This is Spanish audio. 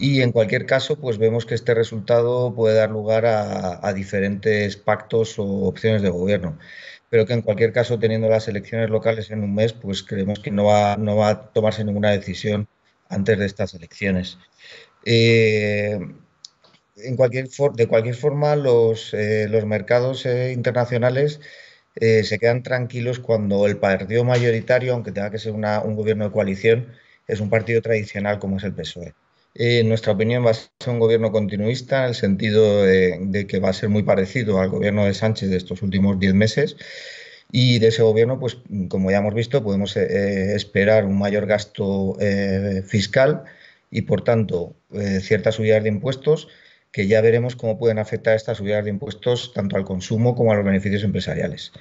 Y en cualquier caso, pues vemos que este resultado puede dar lugar a, diferentes pactos o opciones de gobierno pero que en cualquier caso, teniendo las elecciones locales en un mes, pues creemos que no va, a tomarse ninguna decisión antes de estas elecciones. Eh, en cualquier de cualquier forma, los, eh, mercados eh, internacionales se quedan tranquilos cuando el partido mayoritario, aunque tenga que ser un gobierno de coalición, es un partido tradicional como es el PSOE. En eh, nuestra opinión va a ser un gobierno continuista en el sentido de, que va a ser muy parecido al gobierno de Sánchez de estos últimos diez meses. Y de ese gobierno, pues como ya hemos visto, podemos eh, eh, esperar un mayor gasto fiscal y, por tanto, ciertas subidas de impuestos que ya veremos cómo pueden afectar estas subidas de impuestos tanto al consumo como a los beneficios empresariales.